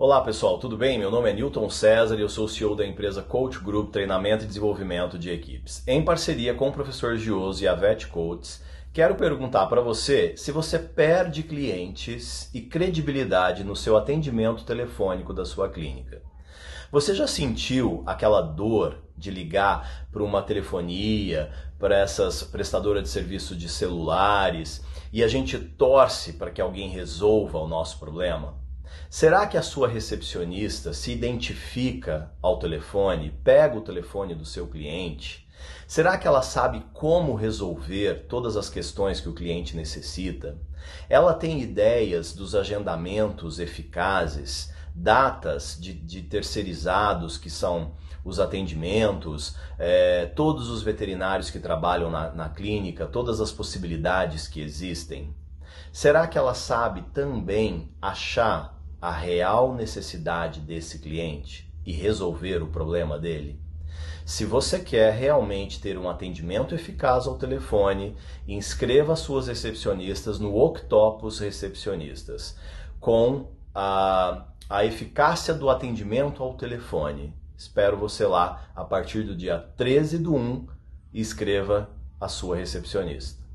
Olá pessoal, tudo bem? Meu nome é Newton César e eu sou o CEO da empresa Coach Group Treinamento e Desenvolvimento de Equipes. Em parceria com o professor Gioso e a Vet Coats, quero perguntar para você se você perde clientes e credibilidade no seu atendimento telefônico da sua clínica. Você já sentiu aquela dor de ligar para uma telefonia, para essas prestadoras de serviço de celulares e a gente torce para que alguém resolva o nosso problema? Será que a sua recepcionista se identifica ao telefone, pega o telefone do seu cliente? Será que ela sabe como resolver todas as questões que o cliente necessita? Ela tem ideias dos agendamentos eficazes, datas de, de terceirizados que são os atendimentos, é, todos os veterinários que trabalham na, na clínica, todas as possibilidades que existem? Será que ela sabe também achar a real necessidade desse cliente e resolver o problema dele? Se você quer realmente ter um atendimento eficaz ao telefone, inscreva suas recepcionistas no Octopus Recepcionistas com a, a eficácia do atendimento ao telefone. Espero você lá a partir do dia 13 do 1 e escreva a sua recepcionista.